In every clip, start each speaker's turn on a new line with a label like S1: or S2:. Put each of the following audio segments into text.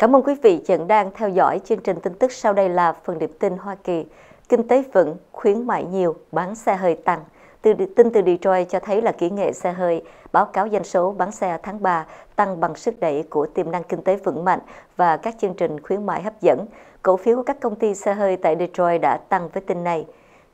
S1: Cảm ơn quý vị vẫn đang theo dõi chương trình tin tức sau đây là phần điểm tin Hoa Kỳ. Kinh tế vững, khuyến mại nhiều, bán xe hơi tăng. Từ tin từ Detroit cho thấy là kỹ nghệ xe hơi, báo cáo doanh số bán xe tháng 3 tăng bằng sức đẩy của tiềm năng kinh tế vững mạnh và các chương trình khuyến mại hấp dẫn. Cổ phiếu của các công ty xe hơi tại Detroit đã tăng với tin này.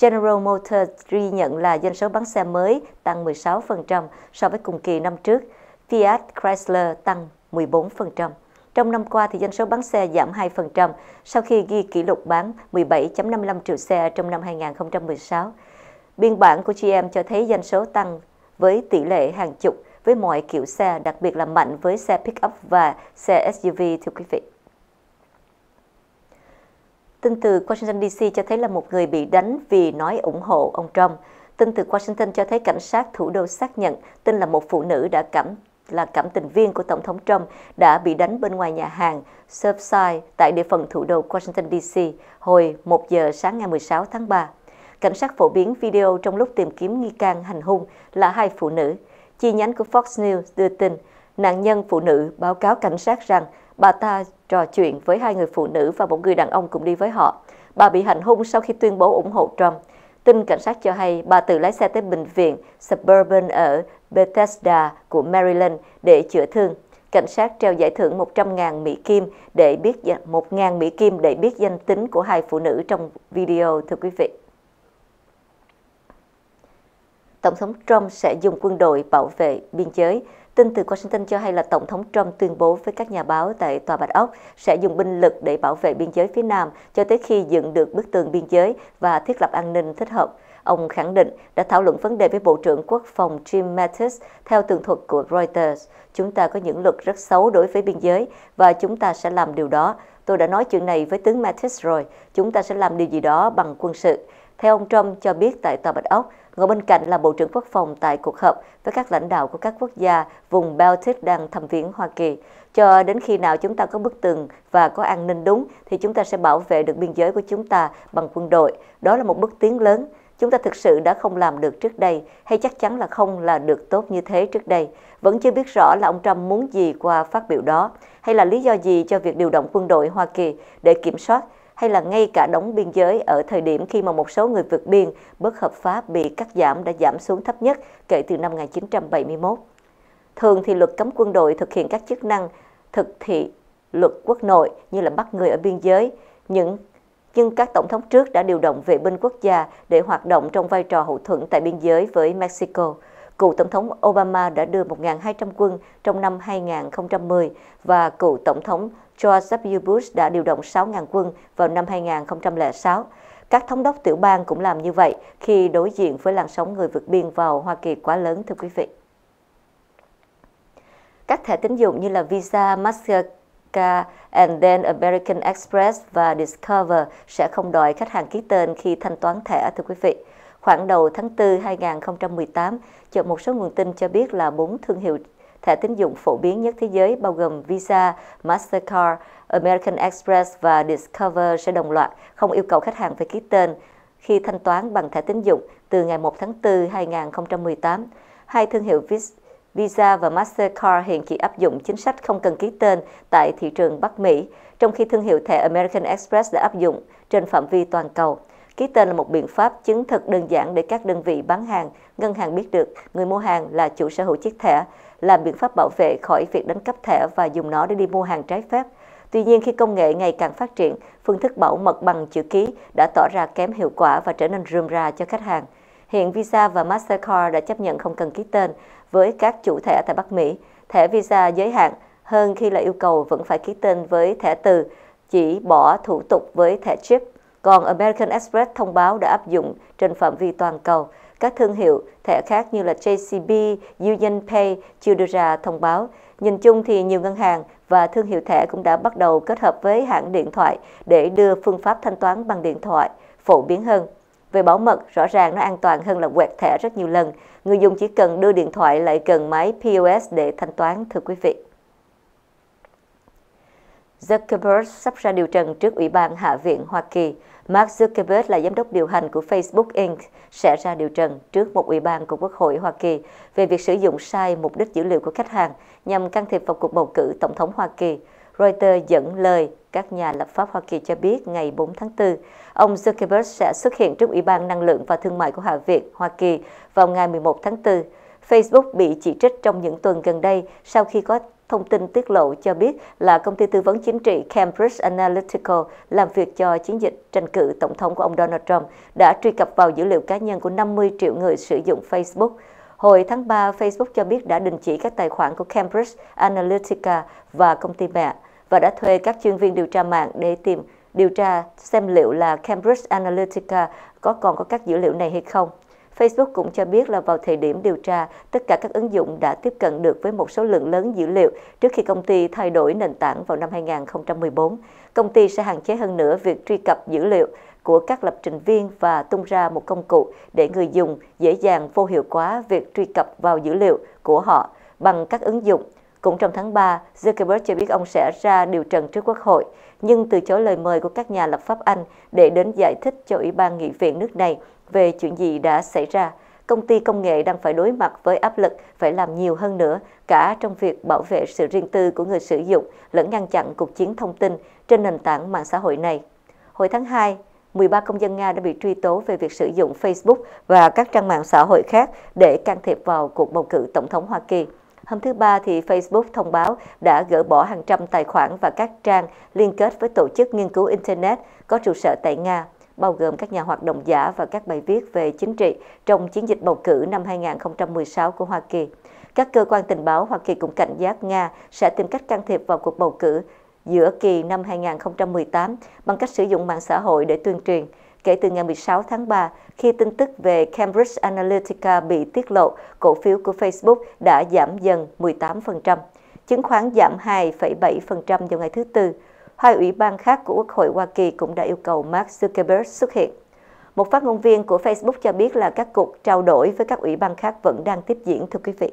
S1: General Motors ghi nhận là doanh số bán xe mới tăng 16% so với cùng kỳ năm trước. Fiat Chrysler tăng 14%. Trong năm qua, thì doanh số bán xe giảm 2% sau khi ghi kỷ lục bán 17.55 triệu xe trong năm 2016. Biên bản của GM cho thấy doanh số tăng với tỷ lệ hàng chục với mọi kiểu xe, đặc biệt là mạnh với xe pick-up và xe SUV thưa quý vị. Tin từ Washington DC cho thấy là một người bị đánh vì nói ủng hộ ông Trump. Tin từ Washington cho thấy cảnh sát thủ đô xác nhận tin là một phụ nữ đã cảm là cảm tình viên của Tổng thống Trump đã bị đánh bên ngoài nhà hàng Surfside tại địa phận thủ đô Washington DC hồi 1 giờ sáng ngày 16 tháng 3. Cảnh sát phổ biến video trong lúc tìm kiếm nghi can hành hung là hai phụ nữ. Chi nhánh của Fox News đưa tin, nạn nhân phụ nữ báo cáo cảnh sát rằng bà ta trò chuyện với hai người phụ nữ và một người đàn ông cùng đi với họ. Bà bị hành hung sau khi tuyên bố ủng hộ Trump. Tin cảnh sát cho hay bà tự lái xe tới bệnh viện Suburban ở Bethesda của Maryland để chữa thương. Cảnh sát treo giải thưởng 100.000 Mỹ Kim để biết 1.000 Mỹ Kim để biết danh tính của hai phụ nữ trong video, thưa quý vị. Tổng thống Trump sẽ dùng quân đội bảo vệ biên giới. Tin từ Washington cho hay là Tổng thống Trump tuyên bố với các nhà báo tại Tòa Bạch Ốc sẽ dùng binh lực để bảo vệ biên giới phía Nam cho tới khi dựng được bức tường biên giới và thiết lập an ninh thích hợp. Ông khẳng định đã thảo luận vấn đề với Bộ trưởng Quốc phòng Jim Mattis theo tường thuật của Reuters. Chúng ta có những luật rất xấu đối với biên giới và chúng ta sẽ làm điều đó. Tôi đã nói chuyện này với tướng Mattis rồi, chúng ta sẽ làm điều gì đó bằng quân sự. Theo ông Trump cho biết tại Tòa Bạch Ốc, ngồi bên cạnh là Bộ trưởng Quốc phòng tại cuộc họp với các lãnh đạo của các quốc gia vùng Baltic đang thăm viếng Hoa Kỳ. Cho đến khi nào chúng ta có bức tường và có an ninh đúng thì chúng ta sẽ bảo vệ được biên giới của chúng ta bằng quân đội. Đó là một bước tiến lớn. Chúng ta thực sự đã không làm được trước đây hay chắc chắn là không là được tốt như thế trước đây. Vẫn chưa biết rõ là ông Trump muốn gì qua phát biểu đó hay là lý do gì cho việc điều động quân đội Hoa Kỳ để kiểm soát hay là ngay cả đóng biên giới ở thời điểm khi mà một số người vượt biên bất hợp pháp bị cắt giảm đã giảm xuống thấp nhất kể từ năm 1971. Thường thì luật cấm quân đội thực hiện các chức năng thực thị luật quốc nội như là bắt người ở biên giới, những nhưng các tổng thống trước đã điều động vệ binh quốc gia để hoạt động trong vai trò hậu thuẫn tại biên giới với Mexico cựu Tổng thống Obama đã đưa 1.200 quân trong năm 2010 và cựu Tổng thống George W. Bush đã điều động 6.000 quân vào năm 2006. Các thống đốc tiểu bang cũng làm như vậy khi đối diện với làn sóng người vượt biên vào Hoa Kỳ quá lớn, thưa quý vị. Các thẻ tín dụng như là Visa, Mastercard, and then American Express và Discover sẽ không đòi khách hàng ký tên khi thanh toán thẻ, thưa quý vị. Khoảng đầu tháng 4 2018, chợ một số nguồn tin cho biết là bốn thương hiệu thẻ tín dụng phổ biến nhất thế giới bao gồm Visa, Mastercard, American Express và Discover sẽ đồng loạt không yêu cầu khách hàng phải ký tên khi thanh toán bằng thẻ tín dụng từ ngày 1 tháng 4 2018. Hai thương hiệu Visa và Mastercard hiện chỉ áp dụng chính sách không cần ký tên tại thị trường Bắc Mỹ, trong khi thương hiệu thẻ American Express đã áp dụng trên phạm vi toàn cầu. Ký tên là một biện pháp chứng thực đơn giản để các đơn vị bán hàng, ngân hàng biết được người mua hàng là chủ sở hữu chiếc thẻ, làm biện pháp bảo vệ khỏi việc đánh cắp thẻ và dùng nó để đi mua hàng trái phép. Tuy nhiên, khi công nghệ ngày càng phát triển, phương thức bảo mật bằng chữ ký đã tỏ ra kém hiệu quả và trở nên rườm rà cho khách hàng. Hiện Visa và Mastercard đã chấp nhận không cần ký tên với các chủ thẻ tại Bắc Mỹ. Thẻ Visa giới hạn hơn khi là yêu cầu vẫn phải ký tên với thẻ từ, chỉ bỏ thủ tục với thẻ chip còn American Express thông báo đã áp dụng trên phạm vi toàn cầu. Các thương hiệu thẻ khác như là JCB, UnionPay chưa đưa ra thông báo. Nhìn chung thì nhiều ngân hàng và thương hiệu thẻ cũng đã bắt đầu kết hợp với hãng điện thoại để đưa phương pháp thanh toán bằng điện thoại phổ biến hơn. Về bảo mật, rõ ràng nó an toàn hơn là quẹt thẻ rất nhiều lần. Người dùng chỉ cần đưa điện thoại lại gần máy POS để thanh toán, thưa quý vị. Zuckerberg sắp ra điều trần trước Ủy ban Hạ viện Hoa Kỳ. Mark Zuckerberg là giám đốc điều hành của Facebook Inc. sẽ ra điều trần trước một ủy ban của Quốc hội Hoa Kỳ về việc sử dụng sai mục đích dữ liệu của khách hàng nhằm can thiệp vào cuộc bầu cử Tổng thống Hoa Kỳ. Reuters dẫn lời các nhà lập pháp Hoa Kỳ cho biết ngày 4 tháng 4, ông Zuckerberg sẽ xuất hiện trước Ủy ban Năng lượng và Thương mại của Hạ viện Hoa Kỳ vào ngày 11 tháng 4. Facebook bị chỉ trích trong những tuần gần đây sau khi có Thông tin tiết lộ cho biết là công ty tư vấn chính trị Cambridge Analytical làm việc cho chiến dịch tranh cử tổng thống của ông Donald Trump đã truy cập vào dữ liệu cá nhân của 50 triệu người sử dụng Facebook. Hồi tháng 3, Facebook cho biết đã đình chỉ các tài khoản của Cambridge Analytica và công ty mẹ và đã thuê các chuyên viên điều tra mạng để tìm điều tra xem liệu là Cambridge Analytica có còn có các dữ liệu này hay không. Facebook cũng cho biết là vào thời điểm điều tra, tất cả các ứng dụng đã tiếp cận được với một số lượng lớn dữ liệu trước khi công ty thay đổi nền tảng vào năm 2014. Công ty sẽ hạn chế hơn nữa việc truy cập dữ liệu của các lập trình viên và tung ra một công cụ để người dùng dễ dàng vô hiệu hóa việc truy cập vào dữ liệu của họ bằng các ứng dụng. Cũng trong tháng 3, Zuckerberg cho biết ông sẽ ra điều trần trước Quốc hội, nhưng từ chối lời mời của các nhà lập pháp Anh để đến giải thích cho Ủy ban Nghị viện nước này về chuyện gì đã xảy ra. Công ty công nghệ đang phải đối mặt với áp lực phải làm nhiều hơn nữa cả trong việc bảo vệ sự riêng tư của người sử dụng lẫn ngăn chặn cuộc chiến thông tin trên nền tảng mạng xã hội này. Hồi tháng 2, 13 công dân Nga đã bị truy tố về việc sử dụng Facebook và các trang mạng xã hội khác để can thiệp vào cuộc bầu cử tổng thống Hoa Kỳ. Hôm thứ Ba, thì Facebook thông báo đã gỡ bỏ hàng trăm tài khoản và các trang liên kết với tổ chức nghiên cứu Internet có trụ sở tại Nga bao gồm các nhà hoạt động giả và các bài viết về chính trị trong chiến dịch bầu cử năm 2016 của Hoa Kỳ. Các cơ quan tình báo Hoa Kỳ cũng cảnh giác Nga sẽ tìm cách can thiệp vào cuộc bầu cử giữa kỳ năm 2018 bằng cách sử dụng mạng xã hội để tuyên truyền. Kể từ ngày 16 tháng 3, khi tin tức về Cambridge Analytica bị tiết lộ, cổ phiếu của Facebook đã giảm dần 18%, chứng khoán giảm 2,7% vào ngày thứ Tư. Hai ủy ban khác của Quốc hội Hoa Kỳ cũng đã yêu cầu Mark Zuckerberg xuất hiện. Một phát ngôn viên của Facebook cho biết là các cuộc trao đổi với các ủy ban khác vẫn đang tiếp diễn thưa quý vị.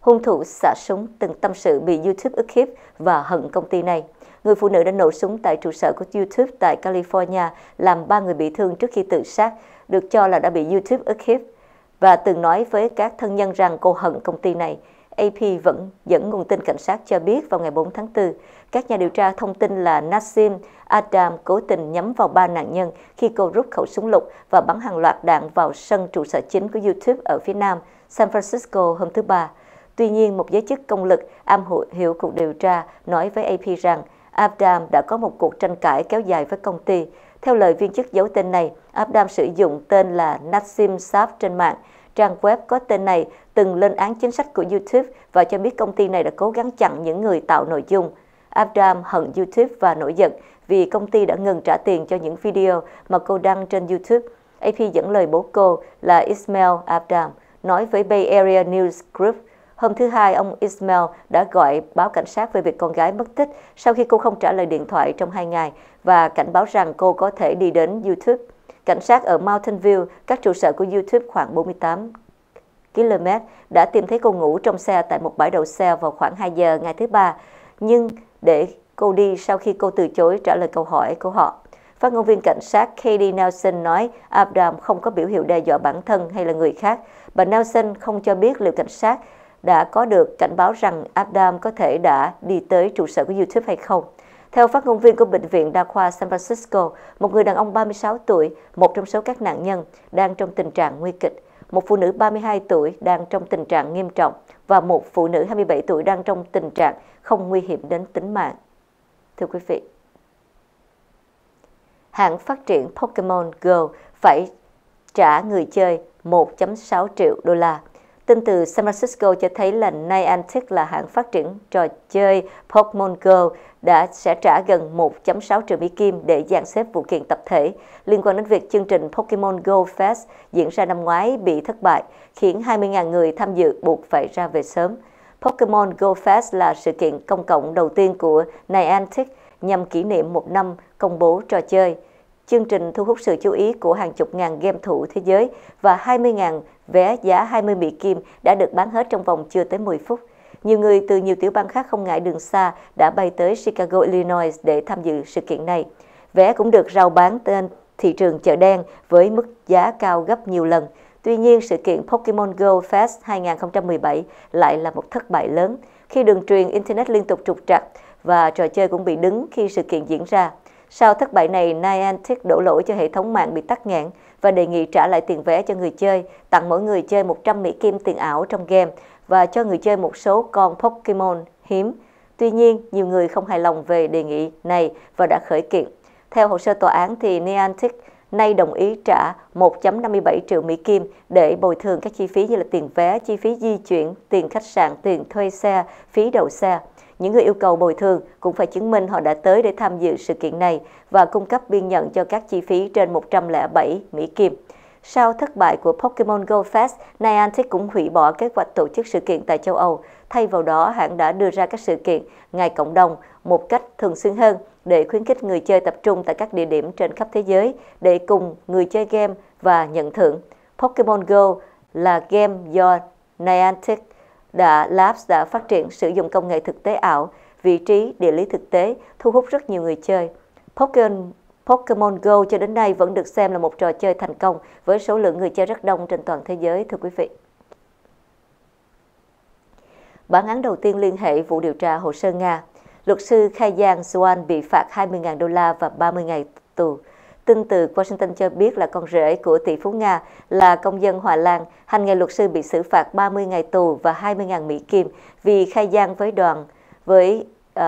S1: Hung thủ xả súng từng tâm sự bị YouTube ức hiếp và hận công ty này. Người phụ nữ đã nổ súng tại trụ sở của YouTube tại California làm ba người bị thương trước khi tự sát, được cho là đã bị YouTube ức hiếp và từng nói với các thân nhân rằng cô hận công ty này. AP vẫn dẫn nguồn tin cảnh sát cho biết vào ngày 4 tháng 4, các nhà điều tra thông tin là Nassim Adam cố tình nhắm vào ba nạn nhân khi cô rút khẩu súng lục và bắn hàng loạt đạn vào sân trụ sở chính của YouTube ở phía nam San Francisco hôm thứ Ba. Tuy nhiên, một giới chức công lực am hiểu cuộc điều tra nói với AP rằng Adam đã có một cuộc tranh cãi kéo dài với công ty. Theo lời viên chức giấu tên này, Adam sử dụng tên là Nassim Saab trên mạng Trang web có tên này từng lên án chính sách của YouTube và cho biết công ty này đã cố gắng chặn những người tạo nội dung. Abram hận YouTube và nổi giận vì công ty đã ngừng trả tiền cho những video mà cô đăng trên YouTube. AP dẫn lời bố cô là Ismail Abram nói với Bay Area News Group Hôm thứ Hai, ông Ismail đã gọi báo cảnh sát về việc con gái mất tích sau khi cô không trả lời điện thoại trong hai ngày và cảnh báo rằng cô có thể đi đến YouTube. Cảnh sát ở Mountain View, các trụ sở của YouTube khoảng 48 km, đã tìm thấy cô ngủ trong xe tại một bãi đậu xe vào khoảng 2 giờ ngày thứ ba, nhưng để cô đi sau khi cô từ chối trả lời câu hỏi của họ. Phát ngôn viên cảnh sát Katie Nelson nói Abram không có biểu hiện đe dọa bản thân hay là người khác. Bà Nelson không cho biết liệu cảnh sát đã có được cảnh báo rằng Abram có thể đã đi tới trụ sở của YouTube hay không. Theo phát ngôn viên của Bệnh viện Đa khoa San Francisco, một người đàn ông 36 tuổi, một trong số các nạn nhân, đang trong tình trạng nguy kịch. Một phụ nữ 32 tuổi đang trong tình trạng nghiêm trọng và một phụ nữ 27 tuổi đang trong tình trạng không nguy hiểm đến tính mạng. Thưa quý vị, hãng phát triển Pokemon Go phải trả người chơi 1.6 triệu đô la Tin từ San Francisco cho thấy là Niantic là hãng phát triển trò chơi Pokemon Go đã sẽ trả gần 1.6 triệu Mỹ Kim để dàn xếp vụ kiện tập thể liên quan đến việc chương trình Pokemon Go Fest diễn ra năm ngoái bị thất bại, khiến 20.000 người tham dự buộc phải ra về sớm. Pokemon Go Fest là sự kiện công cộng đầu tiên của Niantic nhằm kỷ niệm một năm công bố trò chơi chương trình thu hút sự chú ý của hàng chục ngàn game thủ thế giới và 20.000 vé giá 20 Mỹ Kim đã được bán hết trong vòng chưa tới 10 phút. Nhiều người từ nhiều tiểu bang khác không ngại đường xa đã bay tới Chicago, Illinois để tham dự sự kiện này. Vé cũng được rao bán trên thị trường chợ đen với mức giá cao gấp nhiều lần. Tuy nhiên, sự kiện Pokemon Go Fest 2017 lại là một thất bại lớn khi đường truyền Internet liên tục trục trặc và trò chơi cũng bị đứng khi sự kiện diễn ra. Sau thất bại này, Niantic đổ lỗi cho hệ thống mạng bị tắt nghẽn và đề nghị trả lại tiền vé cho người chơi, tặng mỗi người chơi 100 Mỹ Kim tiền ảo trong game và cho người chơi một số con Pokemon hiếm. Tuy nhiên, nhiều người không hài lòng về đề nghị này và đã khởi kiện. Theo hồ sơ tòa án, thì Niantic nay đồng ý trả 1.57 triệu Mỹ Kim để bồi thường các chi phí như là tiền vé, chi phí di chuyển, tiền khách sạn, tiền thuê xe, phí đậu xe. Những người yêu cầu bồi thường cũng phải chứng minh họ đã tới để tham dự sự kiện này và cung cấp biên nhận cho các chi phí trên 107 Mỹ Kim. Sau thất bại của Pokemon Go Fest, Niantic cũng hủy bỏ kế hoạch tổ chức sự kiện tại châu Âu. Thay vào đó, hãng đã đưa ra các sự kiện ngày cộng đồng một cách thường xuyên hơn để khuyến khích người chơi tập trung tại các địa điểm trên khắp thế giới để cùng người chơi game và nhận thưởng. Pokemon Go là game do Niantic The Labs đã phát triển sử dụng công nghệ thực tế ảo, vị trí, địa lý thực tế, thu hút rất nhiều người chơi. Pokemon, Pokemon Go cho đến nay vẫn được xem là một trò chơi thành công với số lượng người chơi rất đông trên toàn thế giới, thưa quý vị. Bản án đầu tiên liên hệ vụ điều tra hồ sơ Nga. Luật sư Khai Giang Suan bị phạt 20.000 đô la và 30 ngày tù. Tin từ Washington cho biết là con rể của tỷ phú Nga là công dân Hòa Lan, hành nghề luật sư bị xử phạt 30 ngày tù và 20.000 Mỹ Kim vì khai gian với đoàn với uh,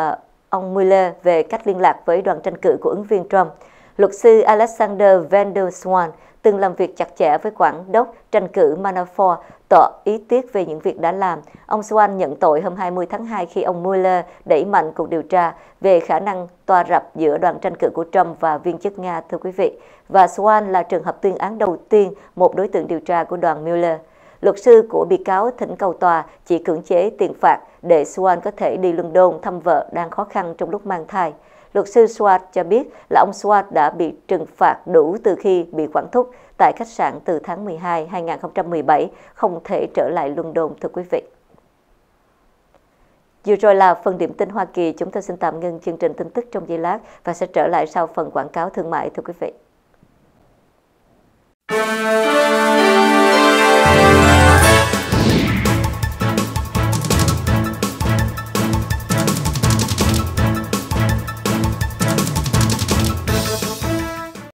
S1: ông Mueller về cách liên lạc với đoàn tranh cử của ứng viên Trump. Luật sư Alexander Van der Swan từng làm việc chặt chẽ với quản đốc tranh cử Manafort tỏ ý tiếc về những việc đã làm. Ông Swan nhận tội hôm 20 tháng 2 khi ông Mueller đẩy mạnh cuộc điều tra về khả năng tòa rập giữa đoàn tranh cử của Trump và viên chức Nga, thưa quý vị. Và Swan là trường hợp tuyên án đầu tiên một đối tượng điều tra của đoàn Mueller. Luật sư của bị cáo thỉnh cầu tòa chỉ cưỡng chế tiền phạt để Swan có thể đi London thăm vợ đang khó khăn trong lúc mang thai luật sư Swart cho biết là ông Swart đã bị trừng phạt đủ từ khi bị quản thúc tại khách sạn từ tháng 12 2017, không thể trở lại London thưa quý vị. Vừa rồi là phần điểm tin Hoa Kỳ, chúng tôi xin tạm ngưng chương trình tin tức trong giây lát và sẽ trở lại sau phần quảng cáo thương mại thưa quý vị.